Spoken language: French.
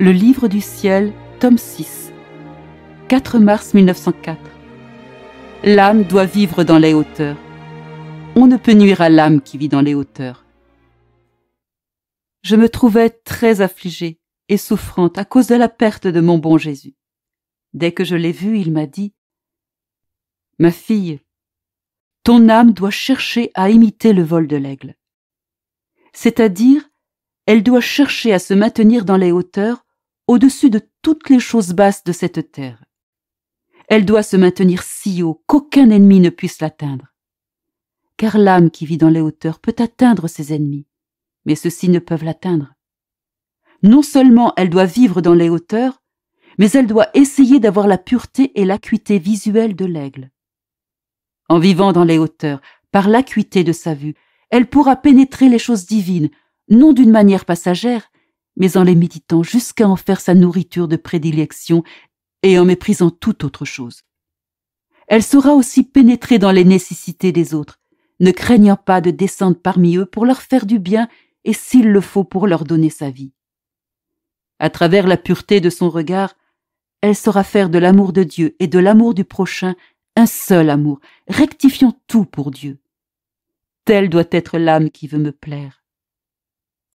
Le Livre du Ciel, tome 6, 4 mars 1904. L'âme doit vivre dans les hauteurs. On ne peut nuire à l'âme qui vit dans les hauteurs. Je me trouvais très affligée et souffrante à cause de la perte de mon bon Jésus. Dès que je l'ai vu, il m'a dit Ma fille, ton âme doit chercher à imiter le vol de l'aigle. C'est-à-dire, elle doit chercher à se maintenir dans les hauteurs au-dessus de toutes les choses basses de cette terre. Elle doit se maintenir si haut qu'aucun ennemi ne puisse l'atteindre. Car l'âme qui vit dans les hauteurs peut atteindre ses ennemis, mais ceux-ci ne peuvent l'atteindre. Non seulement elle doit vivre dans les hauteurs, mais elle doit essayer d'avoir la pureté et l'acuité visuelle de l'aigle. En vivant dans les hauteurs, par l'acuité de sa vue, elle pourra pénétrer les choses divines, non d'une manière passagère, mais en les méditant jusqu'à en faire sa nourriture de prédilection et en méprisant toute autre chose. Elle saura aussi pénétrer dans les nécessités des autres, ne craignant pas de descendre parmi eux pour leur faire du bien et s'il le faut pour leur donner sa vie. À travers la pureté de son regard, elle saura faire de l'amour de Dieu et de l'amour du prochain un seul amour, rectifiant tout pour Dieu. Telle doit être l'âme qui veut me plaire.